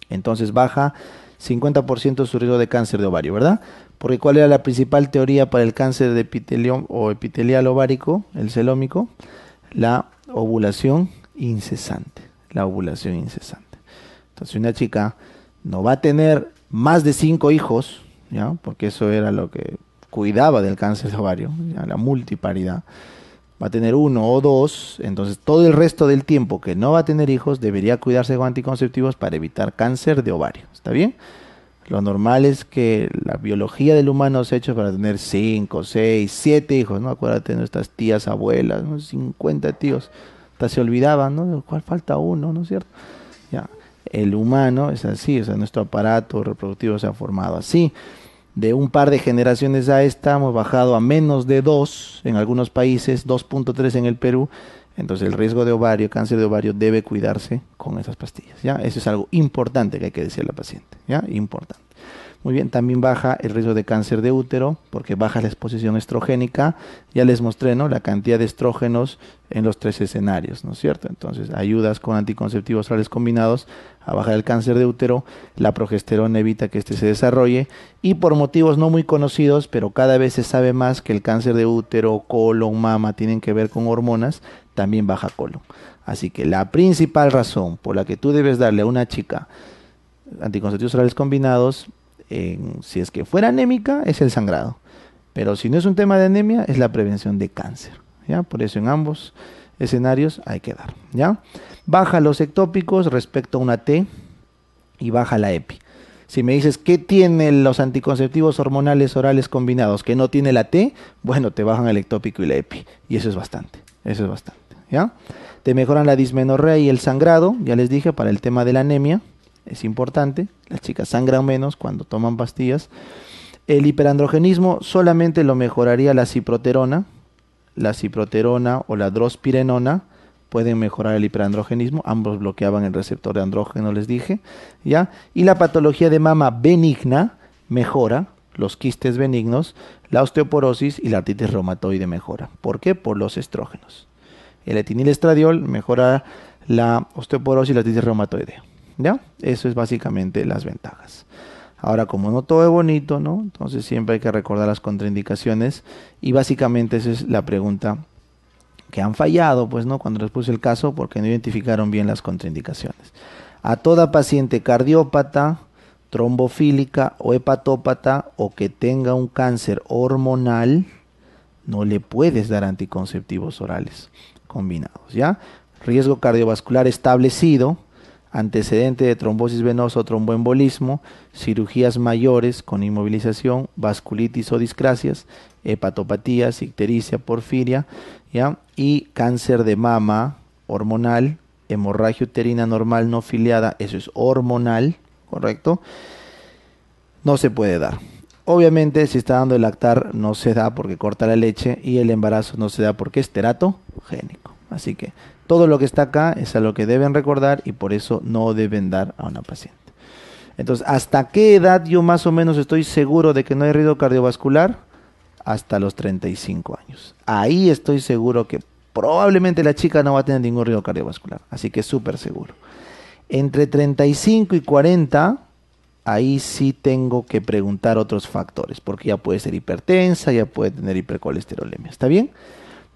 entonces baja 50% su riesgo de cáncer de ovario, ¿verdad? Porque ¿cuál era la principal teoría para el cáncer de epitelio o epitelial ovárico, el celómico? La ovulación incesante, la ovulación incesante. Entonces, una chica no va a tener más de cinco hijos, ¿ya? porque eso era lo que cuidaba del cáncer de ovario, la multiparidad, va a tener uno o dos, entonces todo el resto del tiempo que no va a tener hijos debería cuidarse con anticonceptivos para evitar cáncer de ovario. ¿Está bien? Lo normal es que la biología del humano se ha hecho para tener cinco, seis, siete hijos, ¿no? Acuérdate de nuestras tías, abuelas, ¿no? 50 tíos. Hasta se olvidaban, ¿no? ¿Cuál falta uno, no es cierto? el humano es así, o sea, nuestro aparato reproductivo se ha formado así. De un par de generaciones a esta hemos bajado a menos de 2 en algunos países, 2.3 en el Perú. Entonces el riesgo de ovario, cáncer de ovario, debe cuidarse con esas pastillas. ¿ya? Eso es algo importante que hay que decirle a la paciente. ¿ya? Importante. Muy bien, también baja el riesgo de cáncer de útero porque baja la exposición estrogénica. Ya les mostré ¿no? la cantidad de estrógenos en los tres escenarios, ¿no es cierto? Entonces, ayudas con anticonceptivos orales combinados a bajar el cáncer de útero, la progesterona evita que este se desarrolle y por motivos no muy conocidos, pero cada vez se sabe más que el cáncer de útero, colon, mama tienen que ver con hormonas, también baja colon. Así que la principal razón por la que tú debes darle a una chica anticonceptivos orales combinados si es que fuera anémica, es el sangrado. Pero si no es un tema de anemia, es la prevención de cáncer. ¿ya? Por eso en ambos escenarios hay que dar. ¿ya? Baja los ectópicos respecto a una T y baja la EPI. Si me dices qué tienen los anticonceptivos hormonales orales combinados que no tiene la T, bueno, te bajan el ectópico y la EPI. Y eso es bastante. Eso es bastante. ¿ya? Te mejoran la dismenorrea y el sangrado, ya les dije, para el tema de la anemia es importante, las chicas sangran menos cuando toman pastillas. El hiperandrogenismo solamente lo mejoraría la ciproterona, la ciproterona o la drospirenona pueden mejorar el hiperandrogenismo, ambos bloqueaban el receptor de andrógeno, les dije, ¿ya? Y la patología de mama benigna mejora, los quistes benignos, la osteoporosis y la artritis reumatoide mejora. ¿Por qué? Por los estrógenos. El etinilestradiol mejora la osteoporosis y la artritis reumatoide. ¿Ya? Eso es básicamente las ventajas. Ahora, como no todo es bonito, ¿no? Entonces siempre hay que recordar las contraindicaciones y básicamente esa es la pregunta que han fallado, pues, ¿no? Cuando les puse el caso porque no identificaron bien las contraindicaciones. A toda paciente cardiópata, trombofílica o hepatópata o que tenga un cáncer hormonal, no le puedes dar anticonceptivos orales combinados, ¿ya? Riesgo cardiovascular establecido, antecedente de trombosis venosa o tromboembolismo, cirugías mayores con inmovilización, vasculitis o discrasias, hepatopatía, ictericia, porfiria, y cáncer de mama hormonal, hemorragia uterina normal no filiada, eso es hormonal, ¿correcto? No se puede dar. Obviamente, si está dando el lactar, no se da porque corta la leche y el embarazo no se da porque es teratogénico. Así que todo lo que está acá es a lo que deben recordar y por eso no deben dar a una paciente. Entonces, ¿hasta qué edad yo más o menos estoy seguro de que no hay ruido cardiovascular? Hasta los 35 años. Ahí estoy seguro que probablemente la chica no va a tener ningún ruido cardiovascular. Así que súper seguro. Entre 35 y 40, ahí sí tengo que preguntar otros factores, porque ya puede ser hipertensa, ya puede tener hipercolesterolemia. ¿Está bien?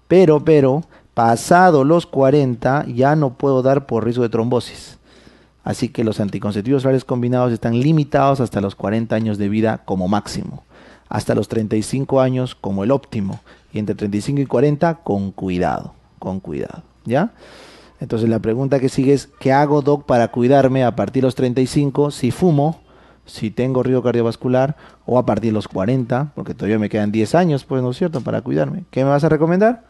Pero, pero, Pasado los 40 ya no puedo dar por riesgo de trombosis. Así que los anticonceptivos orales combinados están limitados hasta los 40 años de vida como máximo, hasta los 35 años como el óptimo, y entre 35 y 40 con cuidado, con cuidado, ¿ya? Entonces la pregunta que sigue es, ¿qué hago, doc, para cuidarme a partir de los 35 si fumo, si tengo riesgo cardiovascular o a partir de los 40, porque todavía me quedan 10 años, pues no es cierto, para cuidarme? ¿Qué me vas a recomendar?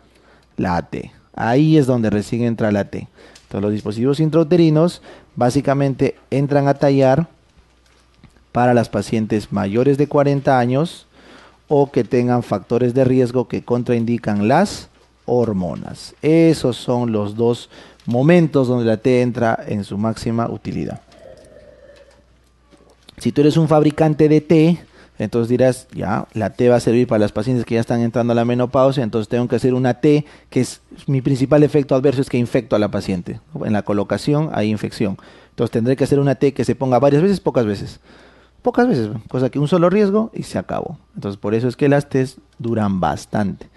La AT. Ahí es donde recién entra la T. Entonces los dispositivos intrauterinos básicamente entran a tallar para las pacientes mayores de 40 años o que tengan factores de riesgo que contraindican las hormonas. Esos son los dos momentos donde la T entra en su máxima utilidad. Si tú eres un fabricante de T... Entonces dirás, ya, la T va a servir para las pacientes que ya están entrando a la menopausia, entonces tengo que hacer una T, que es mi principal efecto adverso es que infecto a la paciente. En la colocación hay infección. Entonces tendré que hacer una T que se ponga varias veces, pocas veces. Pocas veces, cosa que un solo riesgo y se acabó. Entonces por eso es que las T duran bastante.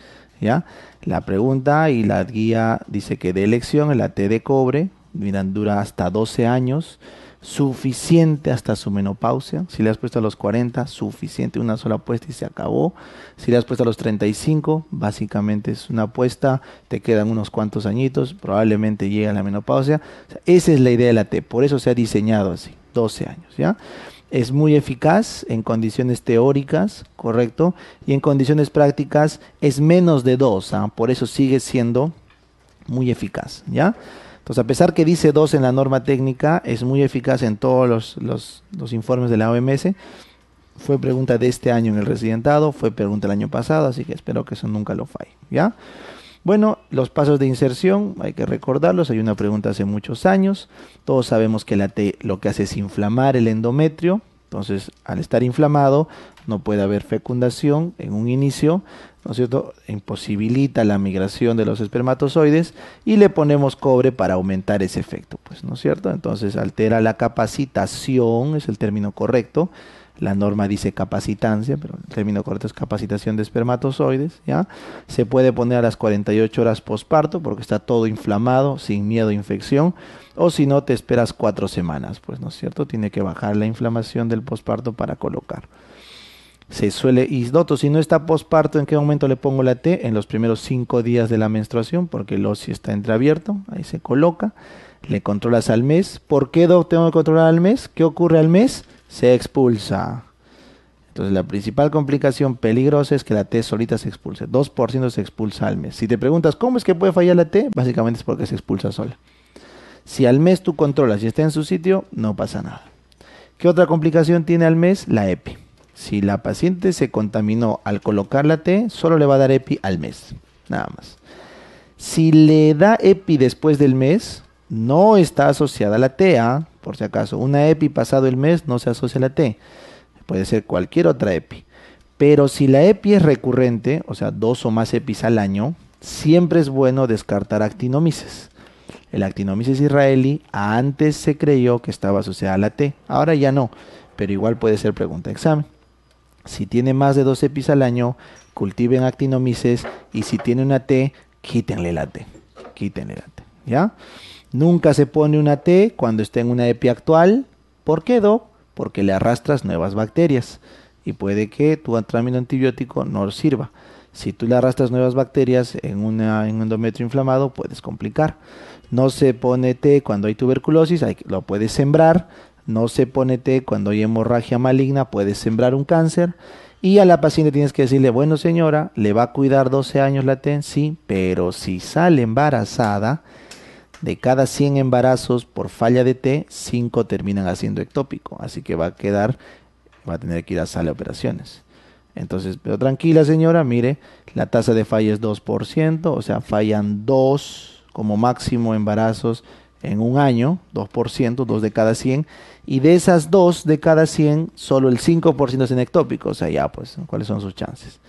¿ya? La pregunta y la guía dice que de elección, la T de cobre, dura hasta 12 años suficiente hasta su menopausia. Si le has puesto a los 40, suficiente, una sola apuesta y se acabó. Si le has puesto a los 35, básicamente es una apuesta, te quedan unos cuantos añitos, probablemente llega la menopausia. esa es la idea de la T, por eso se ha diseñado así, 12 años, ¿ya? Es muy eficaz en condiciones teóricas, correcto, y en condiciones prácticas es menos de 2, ¿ah? por eso sigue siendo muy eficaz, ¿ya? Entonces, a pesar que dice 2 en la norma técnica, es muy eficaz en todos los, informes de la OMS. Fue pregunta de este año en el residentado, fue pregunta el año pasado, así que espero que eso nunca lo falle, ¿ya? Bueno, los pasos de inserción, hay que recordarlos, hay una pregunta hace muchos años. Todos sabemos que la T lo que hace es inflamar el endometrio, entonces, al estar inflamado, no puede haber fecundación en un inicio, ¿no es cierto? Imposibilita la migración de los espermatozoides y le ponemos cobre para aumentar ese efecto, pues, ¿no es cierto? Entonces, altera la capacitación, es el término correcto, la norma dice capacitancia, pero el término correcto es capacitación de espermatozoides, ¿ya? Se puede poner a las 48 horas posparto porque está todo inflamado, sin miedo a infección, o si no, te esperas cuatro semanas, pues, ¿no es cierto? Tiene que bajar la inflamación del posparto para colocar. Se suele, isdoto. si no está posparto, ¿en qué momento le pongo la T? En los primeros cinco días de la menstruación, porque el ocio está entreabierto, ahí se coloca, le controlas al mes. ¿Por qué, tengo que controlar al mes? ¿Qué ocurre al mes? se expulsa. Entonces la principal complicación peligrosa es que la T solita se expulse. 2% se expulsa al mes. Si te preguntas cómo es que puede fallar la T, básicamente es porque se expulsa sola. Si al mes tú controlas y está en su sitio, no pasa nada. ¿Qué otra complicación tiene al mes? La EPI. Si la paciente se contaminó al colocar la T, solo le va a dar EPI al mes. Nada más. Si le da EPI después del mes, no está asociada a la TEA, por si acaso. Una EPI pasado el mes no se asocia a la T. Puede ser cualquier otra EPI. Pero si la EPI es recurrente, o sea, dos o más EPIs al año, siempre es bueno descartar actinomices. El actinomices israelí antes se creyó que estaba asociada a la T, ahora ya no, pero igual puede ser pregunta de examen. Si tiene más de dos EPIs al año, cultiven actinomices y si tiene una T, quítenle la T. Quítenle la T, ¿ya? Nunca se pone una T cuando está en una EPI actual. ¿Por qué, Doc? Porque le arrastras nuevas bacterias y puede que tu tratamiento antibiótico no sirva. Si tú le arrastras nuevas bacterias en, una, un endometrio inflamado, puedes complicar. No se pone T cuando hay tuberculosis, lo puedes sembrar. No se pone T cuando hay hemorragia maligna, puedes sembrar un cáncer. Y a la paciente tienes que decirle, bueno señora, le va a cuidar 12 años la T? sí, pero si sale embarazada, de cada 100 embarazos por falla de T, 5 terminan haciendo ectópico. Así que va a quedar, va a tener que ir a sala de operaciones. Entonces, pero tranquila señora, mire, la tasa de falla es 2%, o sea, fallan 2 como máximo embarazos en un año, 2%, 2 de cada 100, y de esas 2 de cada 100, solo el 5% es en ectópico, o sea, ya pues, ¿cuáles son sus chances?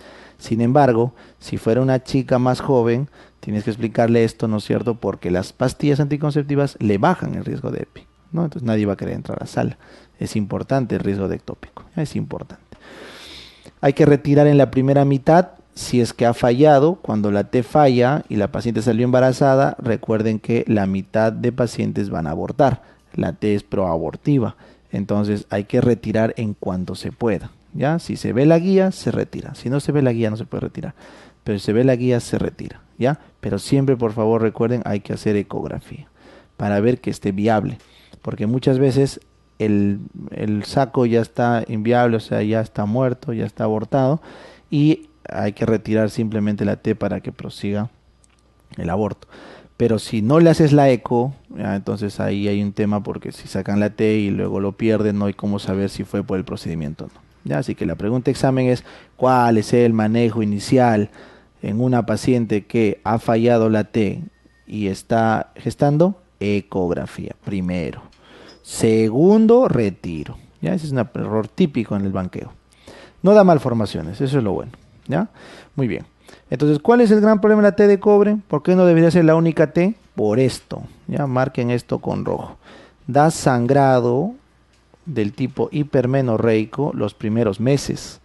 Sin embargo, si fuera una chica más joven, tienes que explicarle esto, ¿no es cierto? Porque las pastillas anticonceptivas le bajan el riesgo de EPI, ¿no? Entonces nadie va a querer entrar a la sala. Es importante el riesgo de ectópico, es importante. Hay que retirar en la primera mitad si es que ha fallado, cuando la T falla y la paciente salió embarazada, recuerden que la mitad de pacientes van a abortar. La T es proabortiva. Entonces hay que retirar en cuanto se pueda. Si se ve la guía, se retira. Si no se ve la guía, no se puede retirar. Pero si se ve la guía, se retira, ¿ya? Pero siempre, por favor, recuerden, hay que hacer ecografía para ver que esté viable. Porque muchas veces el, saco ya está inviable, o sea, ya está muerto, ya está abortado. Y hay que retirar simplemente la T para que prosiga el aborto. Pero si no le haces la eco, entonces ahí hay un tema porque si sacan la T y luego lo pierden, no hay cómo saber si fue por el procedimiento o no. Así que la pregunta de examen es cuál es el manejo inicial en una paciente que ha fallado la T y está gestando ecografía, primero. Segundo, retiro. ¿ya? Ese es un error típico en el banqueo. No da malformaciones, eso es lo bueno. ¿ya? Muy bien. Entonces, ¿cuál es el gran problema de la T de cobre? ¿Por qué no debería ser la única T? Por esto. ¿ya? Marquen esto con rojo. Da sangrado del tipo hipermenorreico los primeros meses.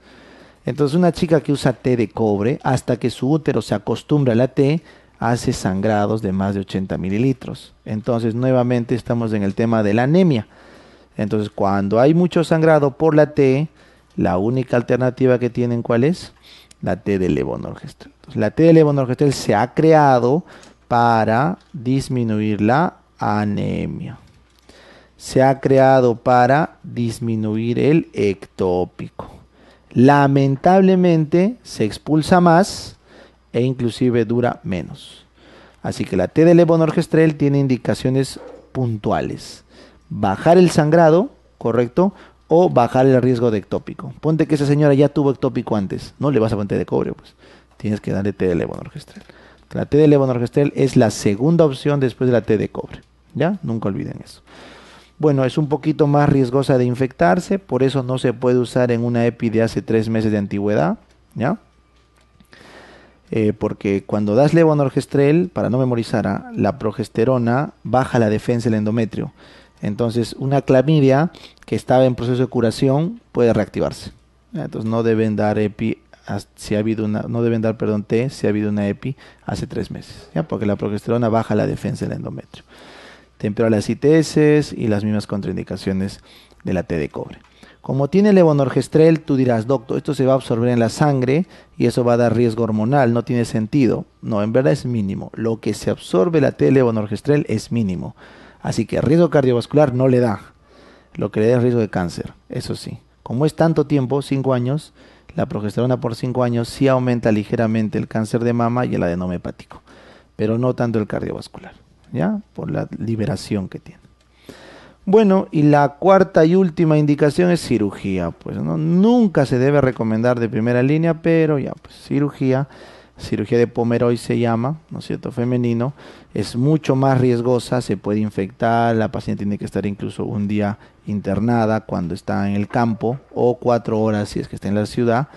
Entonces una chica que usa té de cobre hasta que su útero se acostumbra a la té hace sangrados de más de 80 mililitros. Entonces nuevamente estamos en el tema de la anemia. Entonces cuando hay mucho sangrado por la té, la única alternativa que tienen cuál es? La té de levonorgestrel. La té de levonorgestrel se ha creado para disminuir la anemia se ha creado para disminuir el ectópico. Lamentablemente se expulsa más e inclusive dura menos. Así que la T de levonorgestrel tiene indicaciones puntuales. Bajar el sangrado, correcto, o bajar el riesgo de ectópico. Ponte que esa señora ya tuvo ectópico antes, no le vas a poner de cobre, pues tienes que darle T de levonorgestrel. La T de levonorgestrel es la segunda opción después de la T de cobre. ¿Ya? Nunca olviden eso. Bueno, es un poquito más riesgosa de infectarse, por eso no se puede usar en una EPI de hace tres meses de antigüedad, ¿ya? Eh, porque cuando das levonorgestrel, para no memorizar, ¿ah? la progesterona baja la defensa del endometrio. Entonces, una clamidia que estaba en proceso de curación puede reactivarse. Entonces, no deben dar EPI si ha habido una, no deben dar, perdón, T si ha habido una EPI hace tres meses, ¿ya? porque la progesterona baja la defensa del endometrio temperar las ITS y las mismas contraindicaciones de la T de cobre. Como tiene levonorgestrel, tú dirás, doctor, esto se va a absorber en la sangre y eso va a dar riesgo hormonal, no tiene sentido. No, en verdad es mínimo. Lo que se absorbe la T de levonorgestrel es mínimo. Así que riesgo cardiovascular no le da. Lo que le da es riesgo de cáncer, eso sí. Como es tanto tiempo, 5 años, la progesterona por 5 años sí aumenta ligeramente el cáncer de mama y el adenoma hepático, pero no tanto el cardiovascular. Por la liberación que tiene. Bueno, y la cuarta y última indicación es cirugía, pues ¿no? nunca se debe recomendar de primera línea, pero ya pues cirugía, cirugía de Pomeroy se llama, ¿no es cierto? Femenino, es mucho más riesgosa, se puede infectar, la paciente tiene que estar incluso un día internada cuando está en el campo o cuatro horas si es que está en la ciudad,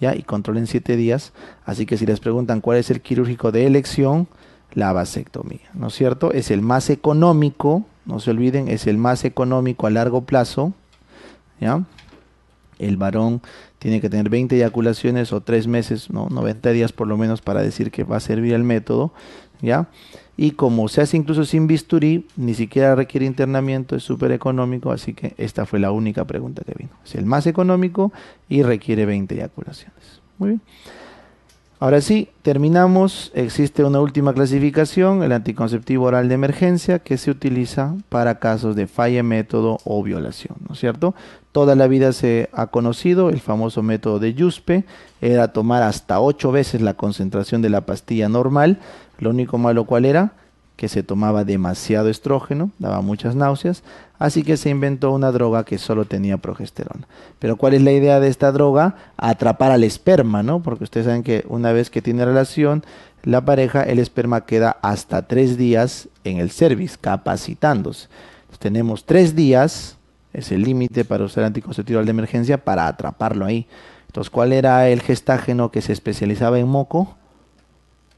ya y controlen siete días. Así que si les preguntan cuál es el quirúrgico de elección, la vasectomía, ¿no es cierto? Es el más económico, no se olviden, es el más económico a largo plazo, ¿ya? El varón tiene que tener 20 eyaculaciones o 3 meses, no, 90 días por lo menos para decir que va a servir el método, ¿ya? Y como se hace incluso sin bisturí, ni siquiera requiere internamiento, es súper económico, así que esta fue la única pregunta que vino. Es el más económico y requiere 20 eyaculaciones. Muy bien. Ahora sí, terminamos. Existe una última clasificación, el anticonceptivo oral de emergencia, que se utiliza para casos de falla método o violación, ¿no es cierto? Toda la vida se ha conocido el famoso método de Yuspe, era tomar hasta ocho veces la concentración de la pastilla normal. Lo único malo cual era que se tomaba demasiado estrógeno, daba muchas náuseas. Así que se inventó una droga que solo tenía progesterona. Pero ¿cuál es la idea de esta droga? Atrapar al esperma, ¿no? Porque ustedes saben que una vez que tiene relación la pareja, el esperma queda hasta tres días en el cervix, capacitándose. tenemos tres días, es el límite para usar anticonceptivo de emergencia, para atraparlo ahí. Entonces, ¿cuál era el gestágeno que se especializaba en moco?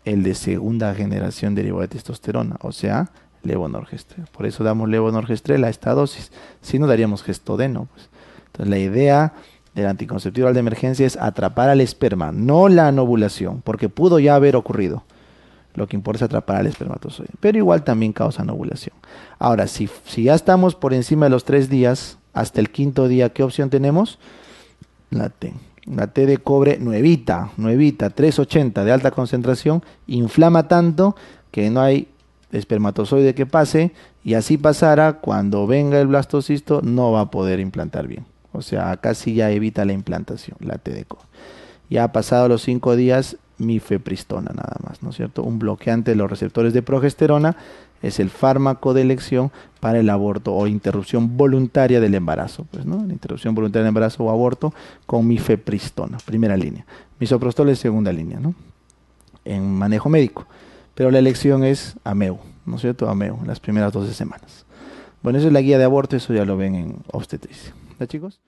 El de segunda generación derivado de testosterona, o sea, levonorgestrel, Por eso damos levonorgestrel a esta dosis. Si no, daríamos Gestodeno. Pues, entonces, la idea del anticonceptivo de emergencia es atrapar al esperma, no la anovulación porque pudo ya haber ocurrido. Lo que importa es atrapar al espermatozoide. Pero igual también causa ovulación. Ahora, si, si ya estamos por encima de los tres días, hasta el quinto día, ¿qué opción tenemos? La T. La T de cobre nuevita, nuevita, 380 de alta concentración, inflama tanto que no hay espermatozoide que pase y así pasara, cuando venga el blastocisto no va a poder implantar bien. O sea, casi ya evita la implantación, la TDCO. Ya pasado los cinco días, mifepristona nada más, ¿no es cierto? Un bloqueante de los receptores de progesterona es el fármaco de elección para el aborto o interrupción voluntaria del embarazo, pues, ¿no? interrupción voluntaria del embarazo o aborto con mifepristona, primera línea. Misoprostol es segunda línea, ¿no? En manejo médico. Pero la elección es AMEU, ¿no es cierto? AMEU, las primeras 12 semanas. Bueno, esa es la guía de aborto, eso ya lo ven en obstetricia. ¿Ya chicos?